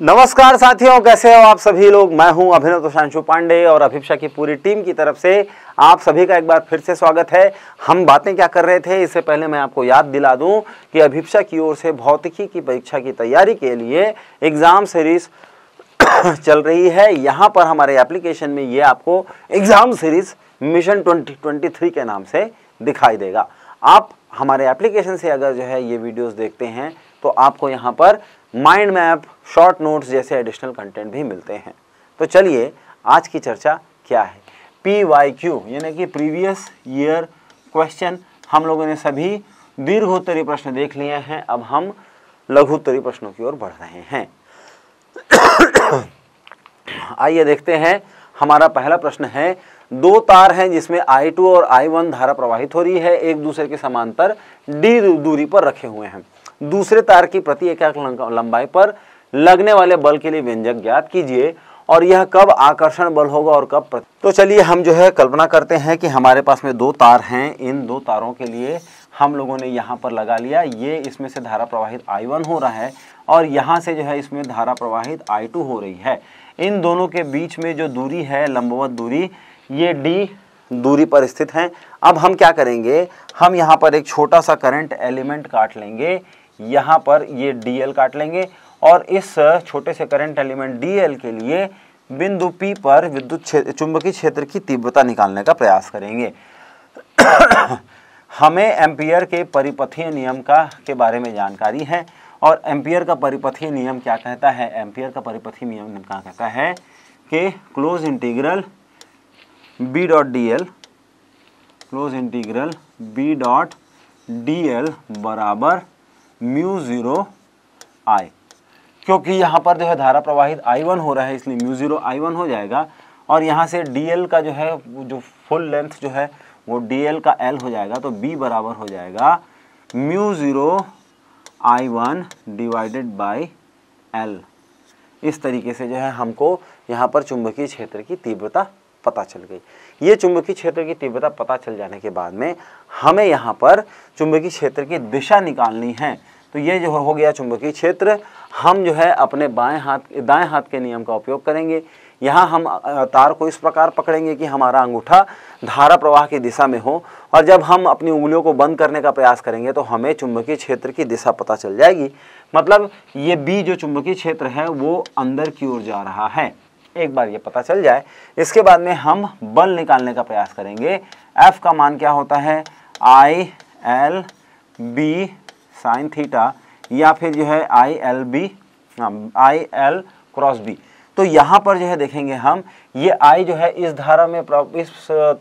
नमस्कार साथियों कैसे हो आप सभी लोग मैं हूं अभिनव तोशांशु पांडे और अभिपा की पूरी टीम की तरफ से आप सभी का एक बार फिर से स्वागत है हम बातें क्या कर रहे थे इससे पहले मैं आपको याद दिला दूं कि अभिप्सा की ओर से भौतिकी की परीक्षा की तैयारी के लिए एग्ज़ाम सीरीज चल रही है यहाँ पर हमारे एप्लीकेशन में ये आपको एग्ज़ाम सीरीज मिशन ट्वेंटी के नाम से दिखाई देगा आप हमारे एप्लीकेशन से अगर जो है ये वीडियोज़ देखते हैं तो आपको यहाँ पर माइंड मैप शॉर्ट नोट्स जैसे एडिशनल कंटेंट भी मिलते हैं तो चलिए आज की चर्चा क्या है पी वाई क्यू यानी कि प्रीवियस ईयर क्वेश्चन हम लोगों ने सभी दीर्घोत्तरी प्रश्न देख लिए हैं अब हम लघुत्तरी प्रश्नों की ओर बढ़ रहे हैं आइए देखते हैं हमारा पहला प्रश्न है दो तार हैं जिसमें I2 और I1 धारा प्रवाहित हो रही है एक दूसरे के समांतर डी दूरी पर रखे हुए हैं दूसरे तार की प्रति एक लंबाई पर लगने वाले बल के लिए व्यंजक ज्ञात कीजिए और यह कब आकर्षण बल होगा और कब प्रति तो चलिए हम जो है कल्पना करते हैं कि हमारे पास में दो तार हैं इन दो तारों के लिए हम लोगों ने यहाँ पर लगा लिया ये इसमें से धारा प्रवाहित I1 हो रहा है और यहाँ से जो है इसमें धारा प्रवाहित I2 हो रही है इन दोनों के बीच में जो दूरी है लंबवत दूरी ये d दूरी पर स्थित हैं अब हम क्या करेंगे हम यहाँ पर एक छोटा सा करंट एलिमेंट काट लेंगे यहाँ पर ये डी काट लेंगे और इस छोटे से करंट एलिमेंट डी के लिए बिंदु पी पर विद्युत क्षेत्र चुंबकीय क्षेत्र की तीव्रता निकालने का प्रयास करेंगे हमें एम्पियर के परिपथीय नियम का के बारे में जानकारी है और एम्पियर का परिपथीय नियम क्या कहता है एम्पियर का परिपथीय नियम क्या कहता है कि close integral B dot D L close integral B dot D L बराबर म्यू ज़ीरो आई क्योंकि यहाँ पर जो है धारा प्रवाहित आई वन हो रहा है इसलिए म्यू ज़ीरो आई वन हो जाएगा और यहाँ से डी एल का जो है जो फुल लेंथ जो है वो डी एल का एल हो जाएगा तो बी बराबर हो जाएगा mu zero I one divided by L इस तरीके से जो है हमको यहाँ पर चुंबकीय क्षेत्र की तीव्रता पता चल गई ये चुंबकीय क्षेत्र की तीव्रता पता चल जाने के बाद में हमें यहाँ पर चुंबकीय क्षेत्र की दिशा निकालनी है तो ये जो हो गया चुंबकीय क्षेत्र हम जो है अपने बाएं हाथ दाएं हाथ के नियम का उपयोग करेंगे यहाँ हम तार को इस प्रकार पकड़ेंगे कि हमारा अंगूठा धारा प्रवाह की दिशा में हो और जब हम अपनी उंगलियों को बंद करने का प्रयास करेंगे तो हमें चुंबकीय क्षेत्र की दिशा पता चल जाएगी मतलब ये बी जो चुंबकीय क्षेत्र है वो अंदर की ओर जा रहा है एक बार ये पता चल जाए इसके बाद में हम बल निकालने का प्रयास करेंगे एफ का मान क्या होता है I L B sine theta या फिर जो है I L B I L cross B तो यहाँ पर जो है देखेंगे हम ये I जो है इस धारा में इस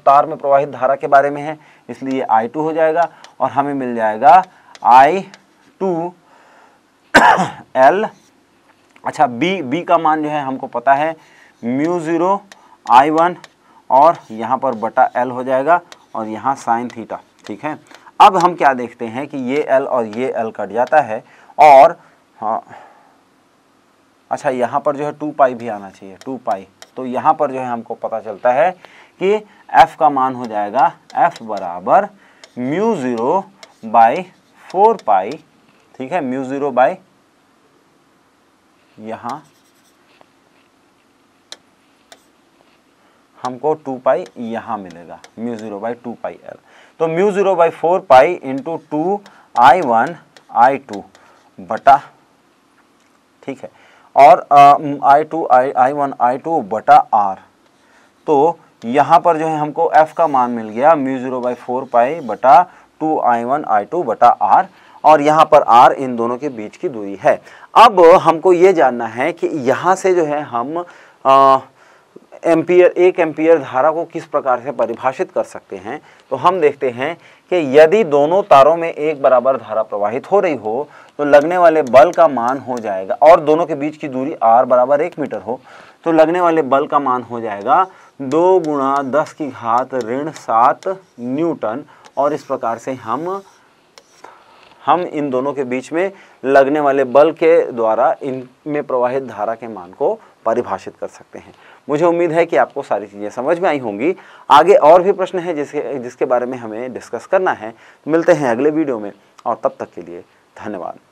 तार में प्रवाहित धारा के बारे में है इसलिए आई टू हो जाएगा और हमें मिल जाएगा आई टू एल अच्छा बी बी का मान जो है हमको पता है म्यू ज़ीरो आई वन और यहाँ पर बटा एल हो जाएगा और यहाँ साइन थीटा ठीक है अब हम क्या देखते हैं कि ये एल और ये एल कट जाता है और हाँ अच्छा यहाँ पर जो है टू पाई भी आना चाहिए टू पाई तो यहाँ पर जो है हमको पता चलता है कि एफ का मान हो जाएगा एफ बराबर mu zero by four pi ठीक है म्यू ज़ीरो बाई यहाँ हमको टू पाई यहाँ मिलेगा mu zero by two pi L तो mu zero by four pi into two I one I two बटा ठीक है और I two I I one I two बटा आर तो यहाँ पर जो है हमको एफ़ का मान मिल गया mu zero by four pi बटा two I one I two बटा आर और यहाँ पर आर इन दोनों के बीच की दूरी है अब हमको ये जानना है कि यहाँ से जो है हम आ, एम्पियर एक एम्पियर धारा को किस प्रकार से परिभाषित कर सकते हैं तो हम देखते हैं कि यदि दोनों तारों में एक बराबर धारा प्रवाहित हो रही हो तो लगने वाले बल का मान हो जाएगा और दोनों के बीच की दूरी आर बराबर एक मीटर हो तो लगने वाले बल का मान हो जाएगा दो गुणा दस की घात ऋण सात न्यूटन और इस प्रकार से हम हम इन दोनों के बीच में लगने वाले बल के द्वारा इनमें प्रवाहित धारा के मान को परिभाषित कर सकते हैं मुझे उम्मीद है कि आपको सारी चीज़ें समझ में आई होंगी आगे और भी प्रश्न हैं जिसके जिसके बारे में हमें डिस्कस करना है तो मिलते हैं अगले वीडियो में और तब तक के लिए धन्यवाद